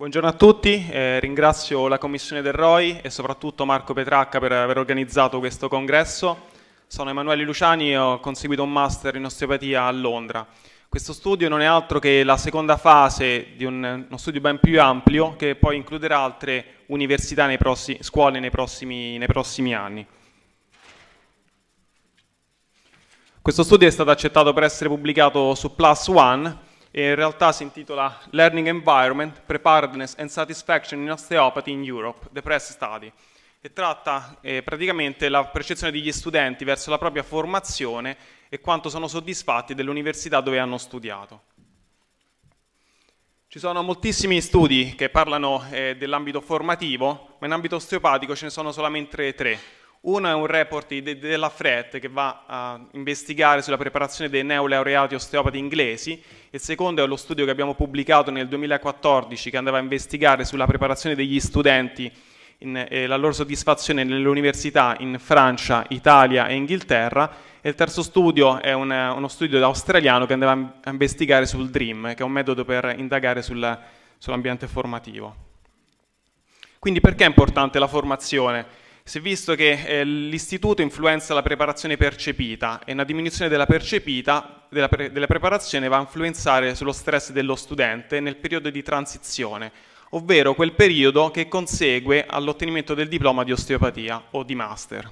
Buongiorno a tutti, eh, ringrazio la Commissione del ROI e soprattutto Marco Petracca per aver organizzato questo congresso. Sono Emanuele Luciani e ho conseguito un master in osteopatia a Londra. Questo studio non è altro che la seconda fase di un, uno studio ben più ampio che poi includerà altre università, nei prossimi, scuole nei prossimi, nei prossimi anni. Questo studio è stato accettato per essere pubblicato su Plus One e in realtà si intitola Learning Environment, Preparedness and Satisfaction in Osteopathy in Europe, The Press Study, e tratta eh, praticamente la percezione degli studenti verso la propria formazione e quanto sono soddisfatti dell'università dove hanno studiato. Ci sono moltissimi studi che parlano eh, dell'ambito formativo, ma in ambito osteopatico ce ne sono solamente tre uno è un report de- della FRET che va a investigare sulla preparazione dei neolaureati osteopati inglesi, il secondo è lo studio che abbiamo pubblicato nel 2014 che andava a investigare sulla preparazione degli studenti in, eh, la loro soddisfazione nelle università in Francia, Italia e Inghilterra e il terzo studio è un, uno studio australiano che andava a investigare sul DREAM, che è un metodo per indagare sul, sull'ambiente formativo. Quindi perché è importante la formazione? Si è visto che eh, l'istituto influenza la preparazione percepita e una diminuzione della percepita, della, pre, della preparazione, va a influenzare sullo stress dello studente nel periodo di transizione, ovvero quel periodo che consegue all'ottenimento del diploma di osteopatia o di master.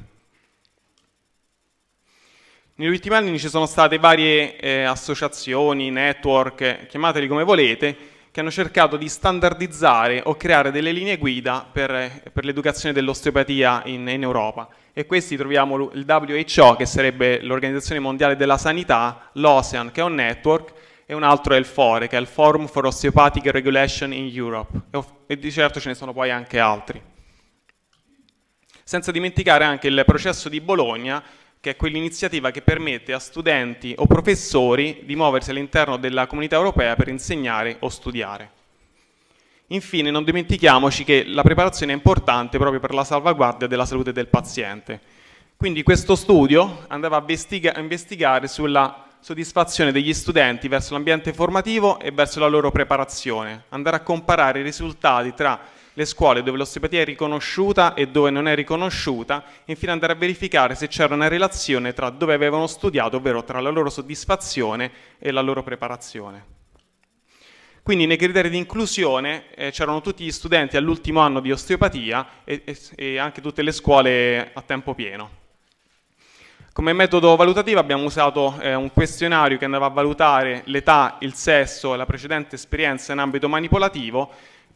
Negli ultimi anni ci sono state varie eh, associazioni, network, chiamateli come volete, che hanno cercato di standardizzare o creare delle linee guida per, per l'educazione dell'osteopatia in, in, Europa. E questi troviamo il WHO, che sarebbe l'Organizzazione Mondiale della Sanità, l'OSEAN, che è un network, e un altro è il FORE, che è il Forum for Osteopathic Regulation in Europe. E, e di certo ce ne sono poi anche altri. Senza dimenticare anche il processo di Bologna, che è quell'iniziativa che permette a studenti o professori di muoversi all'interno della comunità europea per insegnare o studiare. Infine, non dimentichiamoci che la preparazione è importante proprio per la salvaguardia della salute del paziente. Quindi questo studio andava a, investiga a investigare sulla soddisfazione degli studenti verso l'ambiente formativo e verso la loro preparazione, andare a comparare i risultati tra le scuole dove l'osteopatia è riconosciuta e dove non è riconosciuta, e infine andare a verificare se c'era una relazione tra dove avevano studiato, ovvero tra la loro soddisfazione e la loro preparazione. Quindi nei criteri di inclusione eh, c'erano tutti gli studenti all'ultimo anno di osteopatia e, e, e anche tutte le scuole a tempo pieno. Come metodo valutativo abbiamo usato eh, un questionario che andava a valutare l'età, il sesso e la precedente esperienza in ambito manipolativo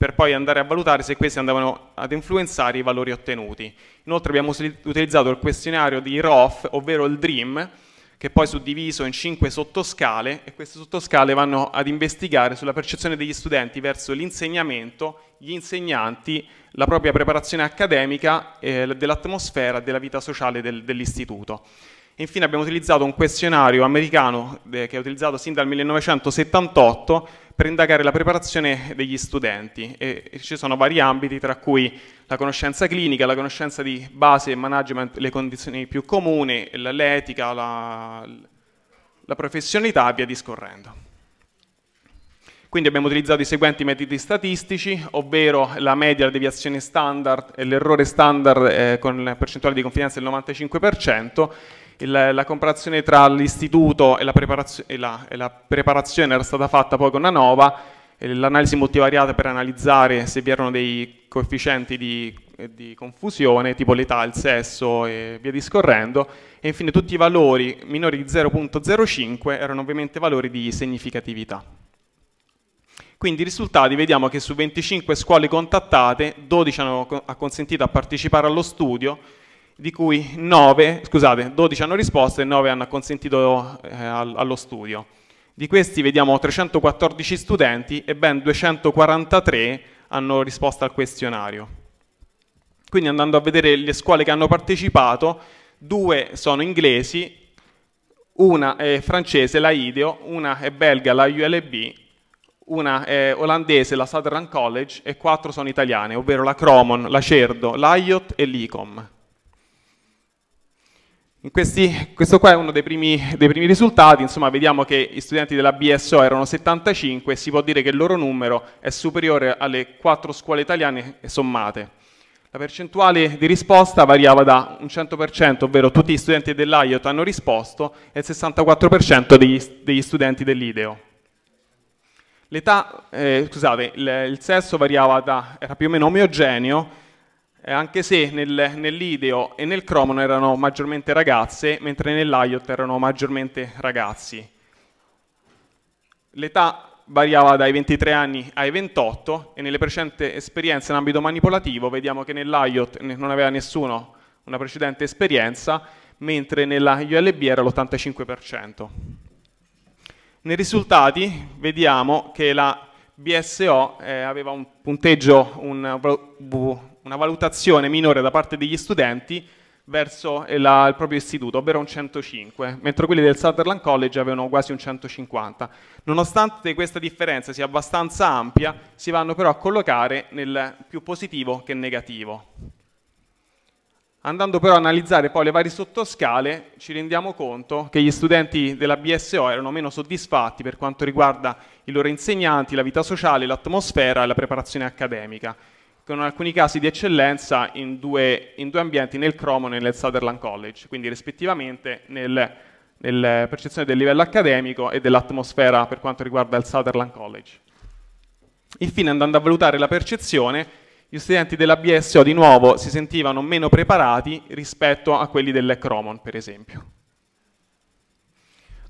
per poi andare a valutare se questi andavano ad influenzare i valori ottenuti. Inoltre abbiamo utilizzato il questionario di ROF, ovvero il DREAM, che è poi suddiviso in cinque sottoscale e queste sottoscale vanno ad investigare sulla percezione degli studenti verso l'insegnamento, gli insegnanti, la propria preparazione accademica, eh, dell'atmosfera della vita sociale del, dell'istituto. Infine abbiamo utilizzato un questionario americano eh, che è utilizzato sin dal 1978 per indagare la preparazione degli studenti e, ci sono vari ambiti tra cui la conoscenza clinica, la conoscenza di base e management, le condizioni più comuni, l'etica, la, la professionalità e via discorrendo. Quindi abbiamo utilizzato i seguenti metodi statistici, ovvero la media, la deviazione standard e l'errore standard eh, con percentuale di confidenza del 95%, il, la comparazione tra l'istituto e, e, e la, preparazione era stata fatta poi con ANOVA, l'analisi multivariata per analizzare se vi erano dei coefficienti di, eh, di confusione, tipo l'età, il sesso e via discorrendo, e infine tutti i valori minori di 0.05 erano ovviamente valori di significatività. Quindi i risultati vediamo che su 25 scuole contattate, 12 hanno acconsentito a partecipare allo studio, di cui 9, scusate, 12 hanno risposto e 9 hanno consentito eh, allo studio. Di questi vediamo 314 studenti e ben 243 hanno risposto al questionario. Quindi andando a vedere le scuole che hanno partecipato, due sono inglesi, una è francese, la IDEO, una è belga, la ULB, una è olandese, la Southern College, e quattro sono italiane, ovvero la Cromon, la Cerdo, l'IOT e l'ICOM. Questi, questo qua è uno dei primi, dei primi, risultati, insomma vediamo che gli studenti della BSO erano 75 e si può dire che il loro numero è superiore alle quattro scuole italiane sommate. La percentuale di risposta variava da un 100%, ovvero tutti gli studenti dell'IOT hanno risposto, e il 64% degli, degli studenti dell'IDEO. L'età, eh, scusate, il, il sesso variava da, era più o meno omogeneo, eh, anche se nel, nell'ideo e nel cromo erano maggiormente ragazze, mentre nell'IOT erano maggiormente ragazzi. L'età variava dai 23 anni ai 28 e nelle precedenti esperienze in ambito manipolativo vediamo che nell'IOT non aveva nessuno una precedente esperienza, mentre nella ULB era l'85%. Nei risultati vediamo che la BSO eh, aveva un punteggio, una, una valutazione minore da parte degli studenti verso eh, la, il proprio istituto, ovvero un 105, mentre quelli del Sutherland College avevano quasi un 150. Nonostante questa differenza sia abbastanza ampia, si vanno però a collocare nel più positivo che negativo. Andando però a analizzare poi le varie sottoscale, ci rendiamo conto che gli studenti della BSO erano meno soddisfatti per quanto riguarda i loro insegnanti, la vita sociale, l'atmosfera e la preparazione accademica, con alcuni casi di eccellenza in due, in due ambienti, nel Cromon e nel Sutherland College, quindi rispettivamente nel, nel percezione del livello accademico e dell'atmosfera per quanto riguarda il Sutherland College. Infine, andando a valutare la percezione, gli studenti della BSO di nuovo si sentivano meno preparati rispetto a quelli Cromon, per esempio.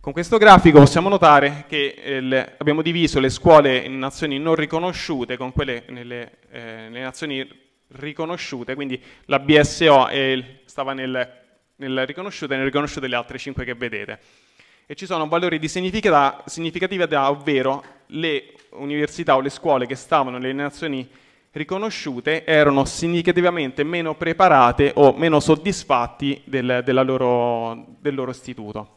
Con questo grafico possiamo notare che eh, le, abbiamo diviso le scuole in nazioni non riconosciute con quelle nelle, eh, nelle nazioni riconosciute, quindi la BSO è, stava nel, nel riconosciuto e nel riconosciuto le altre 5 che vedete. E ci sono valori di significativa, significatività, ovvero le università o le scuole che stavano nelle nazioni riconosciute erano significativamente meno preparate o meno soddisfatti del, loro, del loro istituto.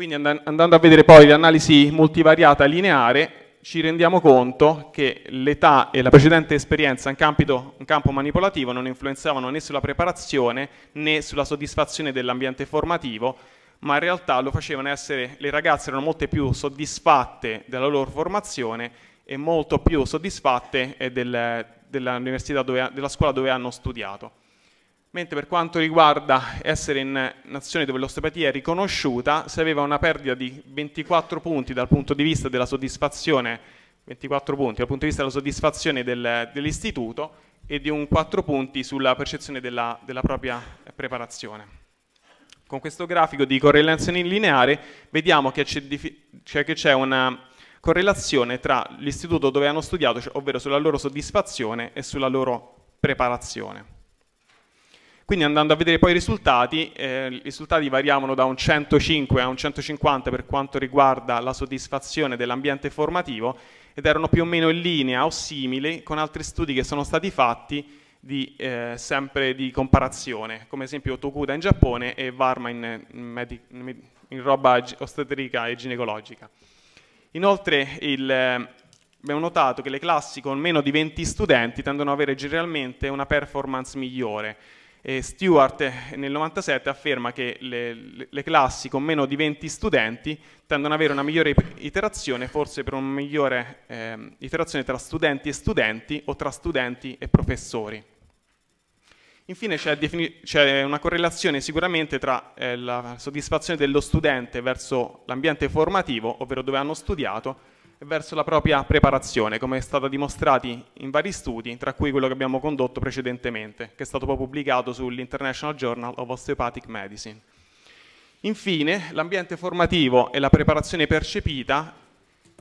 Quindi andando a vedere poi l'analisi multivariata lineare ci rendiamo conto che l'età e la precedente esperienza in, campito, in campo manipolativo non influenzavano né sulla preparazione né sulla soddisfazione dell'ambiente formativo, ma in realtà lo facevano essere, le ragazze erano molto più soddisfatte della loro formazione e molto più soddisfatte del, della, dove, della scuola dove hanno studiato mentre per quanto riguarda essere in nazione dove l'osteopatia è riconosciuta, si aveva una perdita di 24 punti dal punto di vista della soddisfazione, 24 punti dal punto di vista della soddisfazione del, dell'istituto e di un 4 punti sulla percezione della, della propria preparazione. Con questo grafico di correlazione lineare vediamo cioè che c'è, una correlazione tra l'istituto dove hanno studiato, cioè ovvero sulla loro soddisfazione e sulla loro preparazione. Quindi andando a vedere poi i risultati, eh, i risultati variavano da un 105 a un 150 per quanto riguarda la soddisfazione dell'ambiente formativo ed erano più o meno in linea o simili con altri studi che sono stati fatti di, eh, sempre di comparazione, come esempio Tokuda in Giappone e Varma in, in, in roba ostetrica e ginecologica. Inoltre il, eh, abbiamo notato che le classi con meno di 20 studenti tendono ad avere generalmente una performance migliore, e Stewart eh, nel 1997 afferma che le, le, classi con meno di 20 studenti tendono ad avere una migliore iterazione, forse per una migliore eh, iterazione tra studenti e studenti o tra studenti e professori. Infine c'è, defini- c'è una correlazione sicuramente tra eh, la soddisfazione dello studente verso l'ambiente formativo, ovvero dove hanno studiato, verso la propria preparazione, come è stato dimostrato in vari studi, tra cui quello che abbiamo condotto precedentemente, che è stato poi pubblicato sull'International Journal of Osteopathic Medicine. Infine, l'ambiente formativo e la preparazione percepita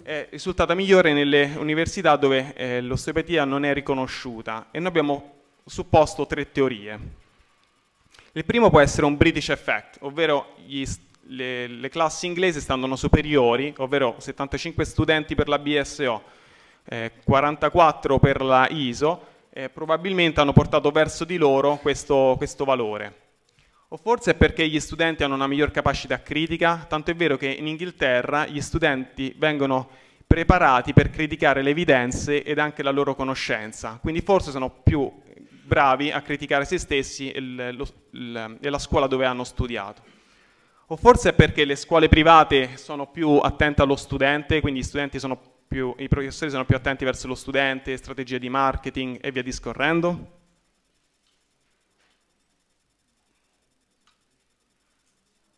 è risultata migliore nelle università dove eh, l'osteopatia non è riconosciuta e noi abbiamo supposto tre teorie. Il primo può essere un British effect, ovvero gli st- le, le classi inglesi stanno superiori, ovvero 75 studenti per la BSO, eh, 44 per la ISO, eh, probabilmente hanno portato verso di loro questo, questo valore. O forse è perché gli studenti hanno una miglior capacità critica, tanto è vero che in Inghilterra gli studenti vengono preparati per criticare le evidenze ed anche la loro conoscenza, quindi forse sono più bravi a criticare se stessi e, e la scuola dove hanno studiato o forse è perché le scuole private sono più attente allo studente, quindi più, i professori sono più attenti verso lo studente, strategie di marketing e via discorrendo?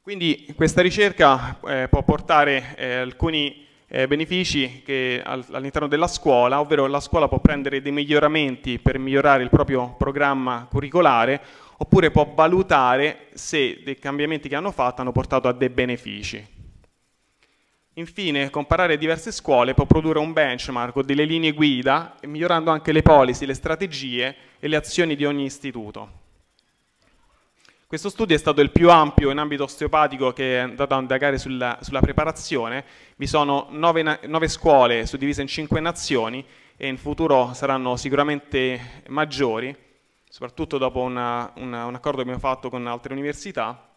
Quindi questa ricerca eh, può portare eh, alcuni eh, benefici all'interno della scuola, ovvero la scuola può prendere dei miglioramenti per migliorare il proprio programma curricolare oppure può valutare se dei cambiamenti che hanno fatto hanno portato a dei benefici. Infine, comparare diverse scuole può produrre un benchmark o delle linee guida, migliorando anche le policy, le strategie e le azioni di ogni istituto. Questo studio è stato il più ampio in ambito osteopatico che è andato a indagare sulla, sulla preparazione. Vi sono nove, nove scuole suddivise in cinque nazioni e in futuro saranno sicuramente maggiori soprattutto dopo una, una, un accordo che abbiamo fatto con altre università,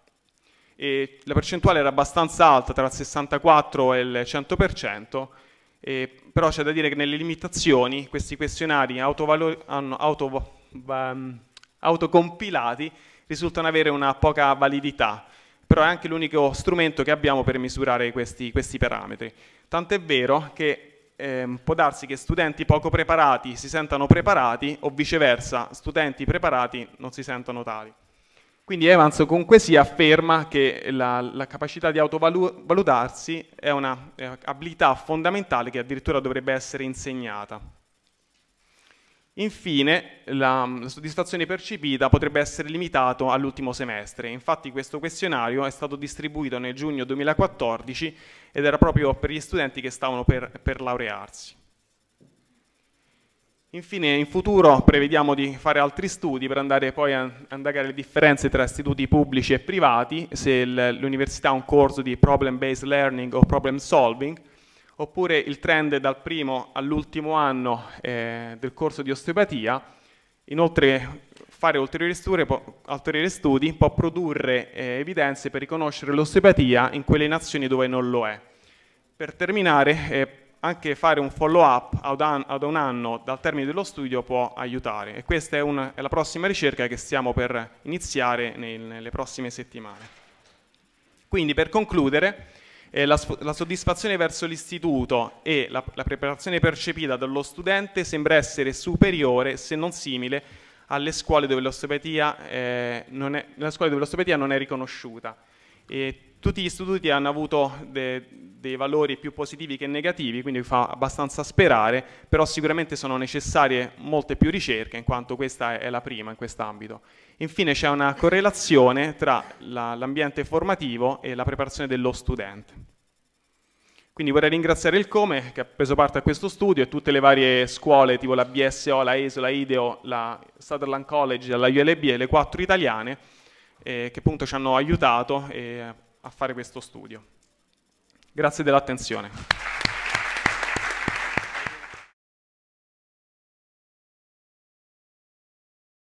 e la percentuale era abbastanza alta, tra il 64 e il 100%, e, però c'è da dire che nelle limitazioni questi questionari auto, auto, ehm, autocompilati risultano avere una poca validità, però è anche l'unico strumento che abbiamo per misurare questi, questi parametri. Tant'è vero che eh, può darsi che studenti poco preparati si sentano preparati o viceversa, studenti preparati non si sentono tali. Quindi Evans comunque si afferma che la, la capacità di autovalutarsi è un'abilità fondamentale che addirittura dovrebbe essere insegnata. Infine, mm, la soddisfazione percepita potrebbe essere limitata all'ultimo semestre. Infatti questo questionario è stato distribuito nel giugno 2014 ed era proprio per gli studenti che stavano per, per laurearsi. Infine, in futuro prevediamo di fare altri studi per andare poi a indagare le differenze tra istituti pubblici e privati, se l'università ha un corso di problem-based learning o problem solving, oppure il trend dal primo all'ultimo anno eh, del corso di osteopatia. Inoltre fare ulteriori studi, può, ulteriori studi può produrre eh, evidenze per riconoscere l'osteopatia in quelle nazioni dove non lo è. Per terminare, eh, anche fare un follow up ad, an, ad, un anno dal termine dello studio può aiutare e questa è, una, è la prossima ricerca che stiamo per iniziare nel, nelle prossime settimane. Quindi per concludere, eh, la, la, soddisfazione verso l'istituto e la, la preparazione percepita dallo studente sembra essere superiore, se non simile, alle scuole dove l'osteopatia, eh, non, è, dove l'osteopatia non è riconosciuta. E tutti gli istituti hanno avuto de, dei valori più positivi che negativi, quindi fa abbastanza sperare, però sicuramente sono necessarie molte più ricerche, in quanto questa è la prima in quest'ambito. Infine c'è una correlazione tra la, l'ambiente formativo e la preparazione dello studente. Quindi vorrei ringraziare il Come che ha preso parte a questo studio e tutte le varie scuole tipo la BSO, la ESO, la IDEO, la Sutherland College, la ULB e le quattro italiane eh, che appunto ci hanno aiutato eh, a fare questo studio. Grazie dell'attenzione.